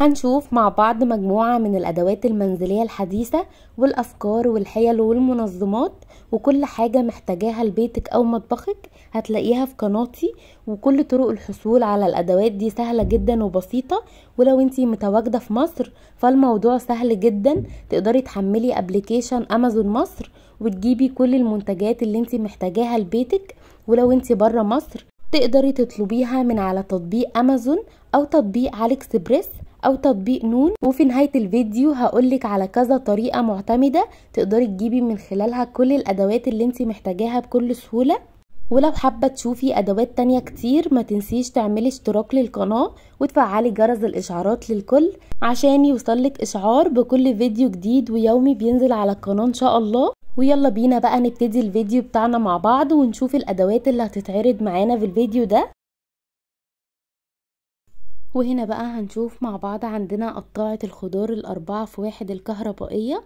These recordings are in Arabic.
هنشوف مع بعض مجموعة من الأدوات المنزلية الحديثة والأفكار والحيل والمنظمات وكل حاجة محتاجاها لبيتك أو مطبخك هتلاقيها في قناتي وكل طرق الحصول على الأدوات دي سهلة جدا وبسيطة ولو انتي متواجدة في مصر فالموضوع سهل جدا تقدري تحملي ابلكيشن أمازون مصر وتجيبي كل المنتجات اللي انتي محتاجاها لبيتك ولو انتي برا مصر تقدري تطلبيها من على تطبيق امازون او تطبيق علي اكسبريس او تطبيق نون وفي نهايه الفيديو هقولك على كذا طريقه معتمده تقدري تجيبي من خلالها كل الادوات اللي انت محتاجاها بكل سهوله ولو حابة تشوفي أدوات تانية كتير ما تنسيش تعملي اشتراك للقناة وتفعلي جرس الإشعارات للكل عشان يوصلك إشعار بكل فيديو جديد ويومي بينزل على القناة إن شاء الله ويلا بينا بقى نبتدي الفيديو بتاعنا مع بعض ونشوف الأدوات اللي هتتعرض معانا في الفيديو ده وهنا بقى هنشوف مع بعض عندنا قطاعة الخضار الأربعة في واحد الكهربائية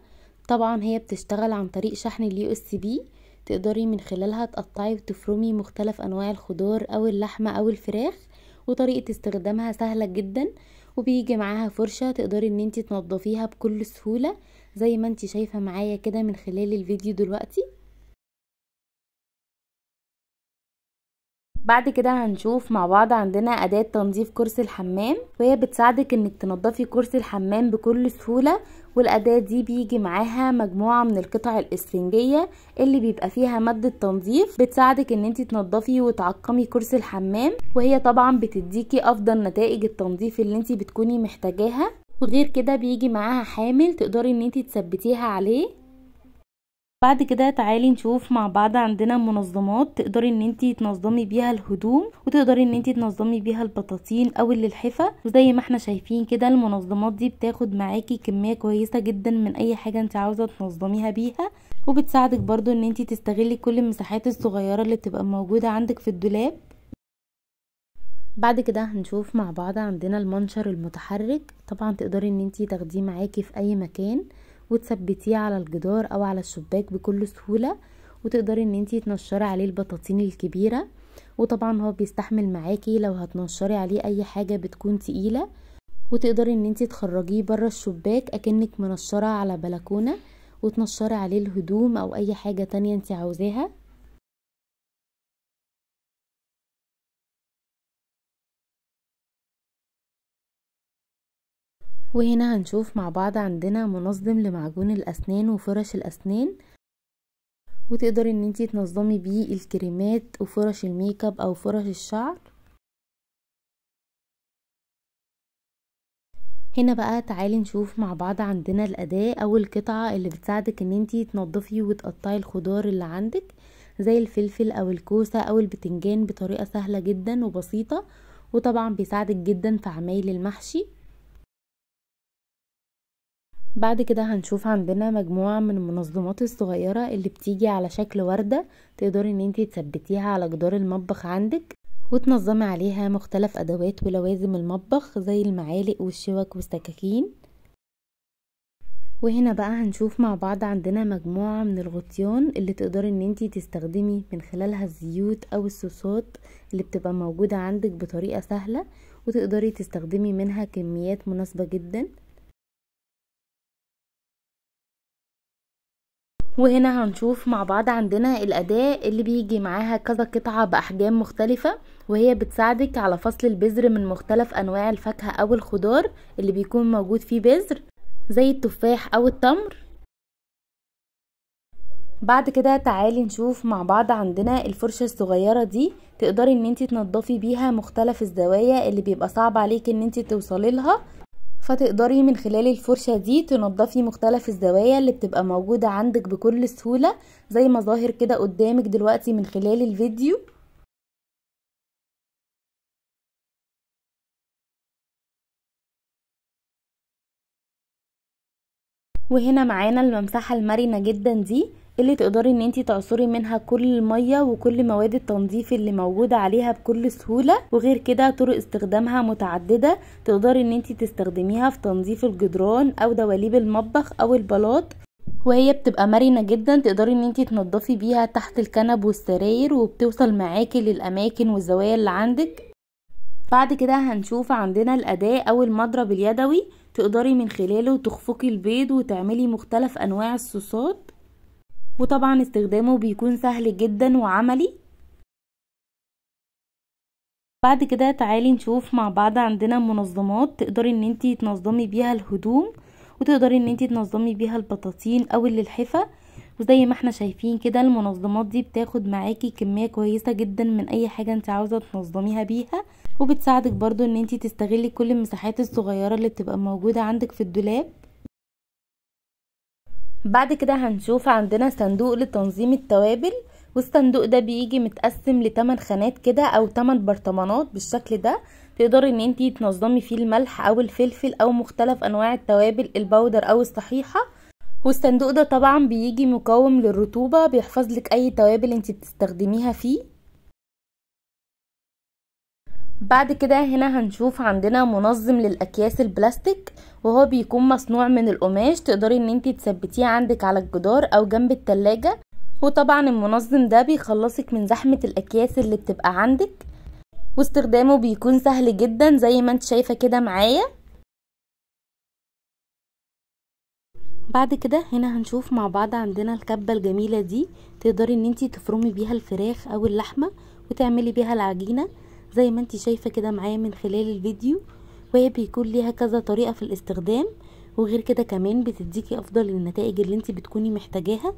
طبعا هي بتشتغل عن طريق شحن اليو اس بي تقدري من خلالها تقطعي وتفرمي مختلف أنواع الخضار أو اللحمة أو الفراخ وطريقة استخدامها سهلة جدا وبيجي معاها فرشة تقدري ان انت تنضفيها بكل سهولة زي ما انت شايفة معايا كده من خلال الفيديو دلوقتي بعد كده هنشوف مع بعض عندنا أداة تنظيف كرسي الحمام وهي بتساعدك انك تنظفي كرسي الحمام بكل سهولة والأداة دي بيجي معاها مجموعة من القطع الإسفنجية اللي بيبقى فيها مادة تنظيف بتساعدك ان انت تنظفي وتعقمي كرسي الحمام وهي طبعا بتديكي أفضل نتائج التنظيف اللي انت بتكوني محتاجاها وغير كده بيجي معاها حامل تقدري ان انت تثبتيها عليه بعد كده تعالي نشوف مع بعض عندنا منظمات تقدري ان انتي تنظمي بيها الهدوم وتقدري ان انتي تنظمي بيها البطاطين او اللحفه وزي ما احنا شايفين كده المنظمات دي بتاخد معاكي كميه كويسه جدا من اي حاجه انت عاوزه تنظميها بيها وبتساعدك برضو ان انتي تستغلي كل المساحات الصغيره اللي بتبقى موجوده عندك في الدولاب بعد كده هنشوف مع بعض عندنا المنشر المتحرك طبعا تقدري ان انتي تاخديه معاكي في اي مكان وتثبتيه على الجدار او على الشباك بكل سهولة وتقدري ان انتي تنشري عليه البطاطين الكبيرة وطبعا هو بيستحمل معاكي لو هتنشري عليه اي حاجة بتكون تقيلة وتقدري ان انتي تخرجيه برا الشباك اكنك منشرة على بلكونة وتنشري عليه الهدوم او اي حاجة تانية انتي عاوزاها وهنا هنشوف مع بعض عندنا منظم لمعجون الأسنان وفرش الأسنان وتقدري ان انتي تنظمي بيه الكريمات وفرش الميك اب او فرش الشعر هنا بقى تعالي نشوف مع بعض عندنا الأداة أو القطعة اللي بتساعدك ان انتي تنضفي وتقطعي الخضار اللي عندك زي الفلفل أو الكوسة أو البتنجان بطريقة سهلة جدا وبسيطة وطبعا بيساعدك جدا في عمايل المحشي بعد كده هنشوف عندنا مجموعة من المنظمات الصغيرة اللي بتيجي على شكل وردة تقدري ان انتي تثبتيها على جدار المطبخ عندك وتنظمي عليها مختلف ادوات ولوازم المطبخ زي المعالق والشوك والسكاكين وهنا بقى هنشوف مع بعض عندنا مجموعة من الغطيان اللي تقدري ان انتي تستخدمي من خلالها الزيوت او الصوصات اللي بتبقى موجودة عندك بطريقة سهلة وتقدري تستخدمي منها كميات مناسبة جدا وهنا هنشوف مع بعض عندنا الأداة اللي بيجي معاها كذا قطعة بأحجام مختلفة وهي بتساعدك على فصل البذر من مختلف أنواع الفاكهة أو الخضار اللي بيكون موجود فيه بذر زي التفاح أو التمر بعد كده تعالي نشوف مع بعض عندنا الفرشة الصغيرة دي تقدري ان انت تنضفي بيها مختلف الزوايا اللي بيبقى صعب عليك ان انت توصلي لها فتقدري من خلال الفرشة دي تنضفي مختلف الزوايا اللي بتبقى موجودة عندك بكل سهولة زي ما ظاهر كده قدامك دلوقتي من خلال الفيديو وهنا معانا الممسحة المرنة جدا دي اللي تقدري ان انتي تعصري منها كل الميه وكل مواد التنظيف اللي موجوده عليها بكل سهوله وغير كده طرق استخدامها متعدده تقدري ان انتي تستخدميها في تنظيف الجدران او دواليب المطبخ او البلاط وهي بتبقى مرنة جدا تقدري ان انتي تنضفي بيها تحت الكنب والسراير وبتوصل معاكي للاماكن والزوايا اللي عندك بعد كده هنشوف عندنا الاداة او المضرب اليدوي تقدري من خلاله تخفقي البيض وتعملي مختلف انواع الصوصات وطبعا استخدامه بيكون سهل جدا وعملي بعد كده تعالي نشوف مع بعض عندنا منظمات تقدري ان انتي تنظمي بيها الهدوم وتقدري ان انتي تنظمي بيها البطاطين او اللحفه وزي ما احنا شايفين كده المنظمات دي بتاخد معاكي كمية كويسة جدا من اي حاجة انت عاوزة تنظميها بيها وبتساعدك برضو ان انت تستغلي كل المساحات الصغيرة اللي بتبقى موجودة عندك في الدولاب بعد كده هنشوف عندنا صندوق لتنظيم التوابل والصندوق ده بيجي متقسم لتمن خانات كده او تمن برطمانات بالشكل ده تقدري ان انتي تنظمي فيه الملح او الفلفل او مختلف انواع التوابل البودر او الصحيحه والصندوق ده طبعا بيجي مقاوم للرطوبه بيحفظ لك اي توابل انتي بتستخدميها فيه بعد كده هنا هنشوف عندنا منظم للاكياس البلاستيك وهو بيكون مصنوع من القماش تقدري ان انت تثبتيه عندك على الجدار او جنب التلاجة وطبعا المنظم ده بيخلصك من زحمة الاكياس اللي بتبقى عندك واستخدامه بيكون سهل جدا زي ما انت شايفة كده معايا بعد كده هنا هنشوف مع بعض عندنا الكبة الجميلة دي تقدري ان انتي تفرمي بيها الفراخ او اللحمة وتعملي بيها العجينة زي ما انت شايفة كده معايا من خلال الفيديو وهي بيكون ليها كذا طريقة في الاستخدام وغير كده كمان بتديكي افضل النتائج اللي انت بتكوني محتاجاها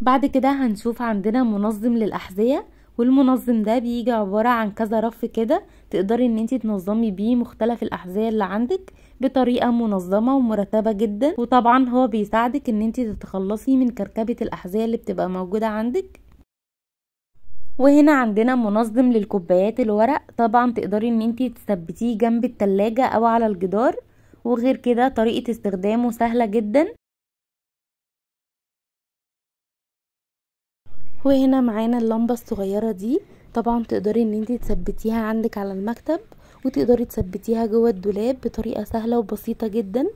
بعد كده هنشوف عندنا منظم للأحذية والمنظم ده بيجي عبارة عن كذا رف كده تقدري ان انتي تنظمي بيه مختلف الأحذية اللي عندك بطريقة منظمة ومرتبة جدا وطبعا هو بيساعدك ان انتي تتخلصي من كركبة الأحذية اللي بتبقى موجودة عندك وهنا عندنا منظم للكوبايات الورق طبعا تقدري ان انتي تثبتيه جنب التلاجة او على الجدار وغير كده طريقة استخدامه سهلة جدا وهنا معانا اللمبة الصغيرة دي طبعا تقدري ان انتي تثبتيها عندك على المكتب وتقدري تثبتيها جوه الدولاب بطريقة سهلة وبسيطة جدا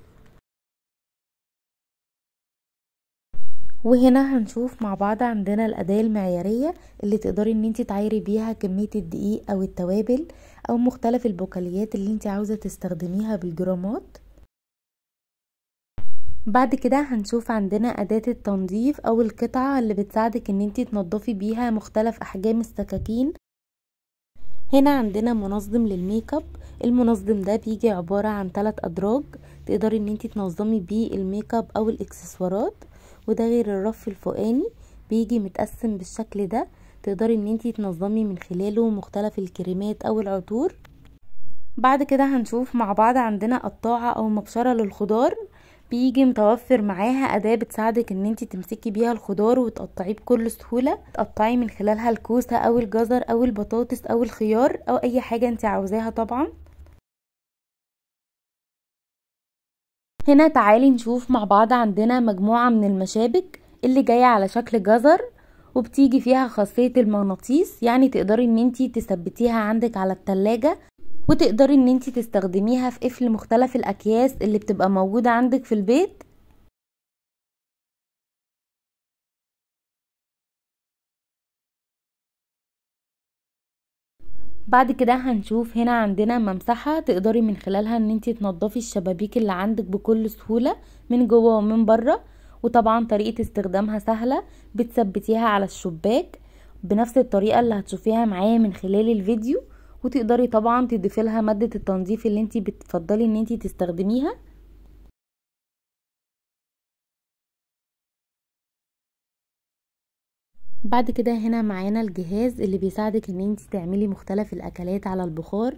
وهنا هنشوف مع بعض عندنا الأداة المعيارية اللي تقدري ان انت تعايري بيها كمية الدقيق او التوابل او مختلف البقوليات اللي انت عاوزة تستخدميها بالجرامات بعد كده هنشوف عندنا أداة التنظيف أو القطعة اللي بتساعدك ان انتي تنظفي بيها مختلف أحجام السكاكين هنا عندنا منظم للميك اب المنظم ده بيجي عبارة عن ثلاث أدراج تقدري ان انتي تنظمي بيه الميك اب أو الإكسسوارات وده غير الرف الفوقاني بيجي متقسم بالشكل ده تقدري ان انتي تنظمي من خلاله مختلف الكريمات او العطور بعد كده هنشوف مع بعض عندنا قطاعة او مبشرة للخضار بيجي متوفر معاها اداة بتساعدك ان انتي تمسكي بيها الخضار وتقطعيه بكل سهولة تقطعي من خلالها الكوسة او الجزر او البطاطس او الخيار او اي حاجة انتي عاوزاها طبعا هنا تعالي نشوف مع بعض عندنا مجموعة من المشابك اللي جاية على شكل جزر وبتيجي فيها خاصية المغناطيس يعني تقدري ان انتي تثبتيها عندك على التلاجة وتقدري ان انتي تستخدميها في قفل مختلف الاكياس اللي بتبقى موجودة عندك في البيت بعد كده هنشوف هنا عندنا ممسحة تقدري من خلالها ان انت تنضفي الشبابيك اللي عندك بكل سهولة من جوه ومن بره وطبعا طريقة استخدامها سهلة بتثبتيها على الشباك بنفس الطريقة اللي هتشوفيها معايا من خلال الفيديو وتقدري طبعا تضيفي لها مادة التنظيف اللي انت بتفضلي ان انت تستخدميها بعد كده هنا معانا الجهاز اللي بيساعدك ان انت تعملي مختلف الاكلات على البخار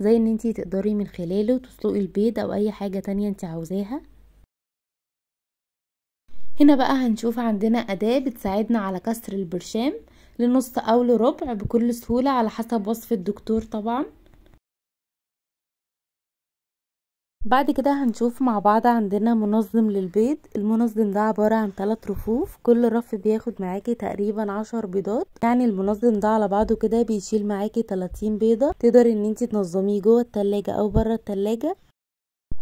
زي ان انت تقدري من خلاله تسلقي البيض او اي حاجة تانية انت عاوزاها هنا بقى هنشوف عندنا أداة بتساعدنا على كسر البرشام لنص أو لربع بكل سهولة على حسب وصف الدكتور طبعا بعد كده هنشوف مع بعض عندنا منظم للبيض المنظم ده عبارة عن ثلاث رفوف كل رف بياخد معاكي تقريبا عشر بيضات يعني المنظم ده على بعضه كده بيشيل معاكي تلاتين بيضة تقدر ان انتي تنظميه جوه التلاجة او بره التلاجة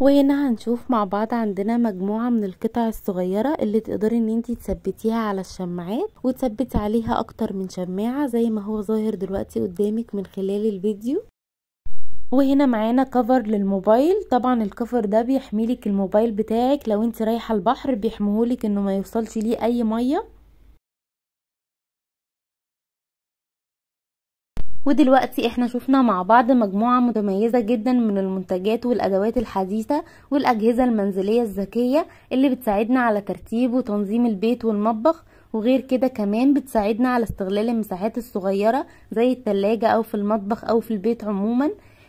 وهنا هنشوف مع بعض عندنا مجموعة من القطع الصغيرة اللي تقدري ان انتي تثبتيها على الشماعات وتثبتي عليها اكتر من شماعة زي ما هو ظاهر دلوقتي قدامك من خلال الفيديو وهنا معانا كفر للموبايل طبعا الكفر ده بيحميلك الموبايل بتاعك لو انت رايحه البحر بيحميهولك انه ما يوصلش ليه اي ميه ودلوقتي احنا شفنا مع بعض مجموعة متميزة جدا من المنتجات والادوات الحديثة والاجهزة المنزلية الذكية اللي بتساعدنا على ترتيب وتنظيم البيت والمطبخ وغير كده كمان بتساعدنا على استغلال المساحات الصغيرة زي التلاجة او في المطبخ او في البيت عموما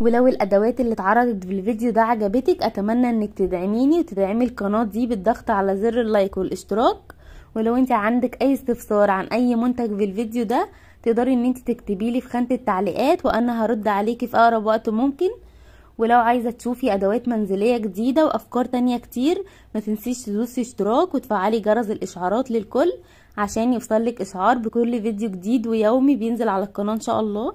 ولو الادوات اللي اتعرضت في الفيديو ده عجبتك اتمنى انك تدعميني وتدعمي القناة دي بالضغط على زر اللايك والاشتراك ولو انت عندك اي استفسار عن اي منتج في الفيديو ده تقدري ان انت تكتبيلي في خانة التعليقات وانا هرد عليكي في اقرب وقت ممكن ولو عايزة تشوفي أدوات منزلية جديدة وأفكار تانية كتير ما تنسيش تدوسي اشتراك وتفعلي جرس الإشعارات للكل عشان يوصلك إشعار بكل فيديو جديد ويومي بينزل على القناة إن شاء الله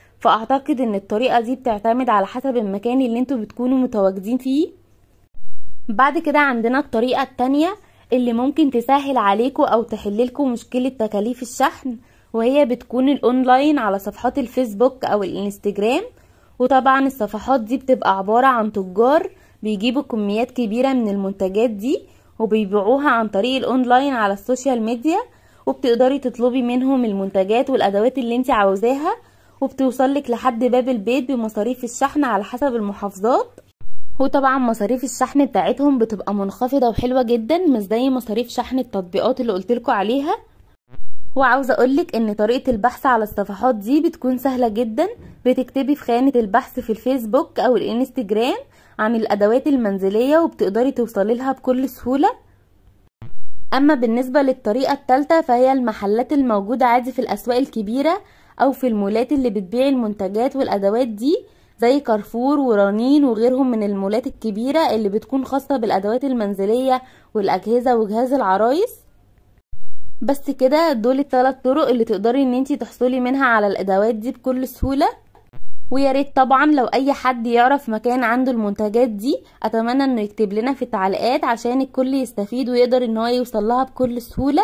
فاعتقد ان الطريقه دي بتعتمد على حسب المكان اللي انتوا بتكونوا متواجدين فيه بعد كده عندنا الطريقه التانية اللي ممكن تسهل عليكم او تحللكم مشكله تكاليف الشحن وهي بتكون الاونلاين على صفحات الفيسبوك او الانستجرام وطبعا الصفحات دي بتبقى عباره عن تجار بيجيبوا كميات كبيره من المنتجات دي وبيبيعوها عن طريق الاونلاين على السوشيال ميديا وبتقدري تطلبي منهم المنتجات والادوات اللي انت عاوزاها وبتوصل لك لحد باب البيت بمصاريف الشحن على حسب المحافظات وطبعا مصاريف الشحن بتاعتهم بتبقى منخفضه وحلوه جدا مش زي مصاريف شحن التطبيقات اللي لكم عليها وعاوزه اقولك ان طريقه البحث على الصفحات دي بتكون سهله جدا بتكتبي في خانه البحث في الفيسبوك او الانستجرام عن الادوات المنزليه وبتقدري توصلي لها بكل سهوله اما بالنسبه للطريقه الثالثه فهي المحلات الموجوده عادي في الاسواق الكبيره او في المولات اللي بتبيع المنتجات والادوات دي زي كارفور ورنين وغيرهم من المولات الكبيرة اللي بتكون خاصة بالأدوات المنزلية والأجهزة وجهاز العرايس بس كده دول الثلاث طرق اللي تقدري ان انتي تحصلي منها على الادوات دي بكل سهولة ويا ريت طبعا لو اي حد يعرف مكان عنده المنتجات دي اتمنى انه يكتب لنا في التعليقات عشان الكل يستفيد ويقدر ان هو يوصل لها بكل سهوله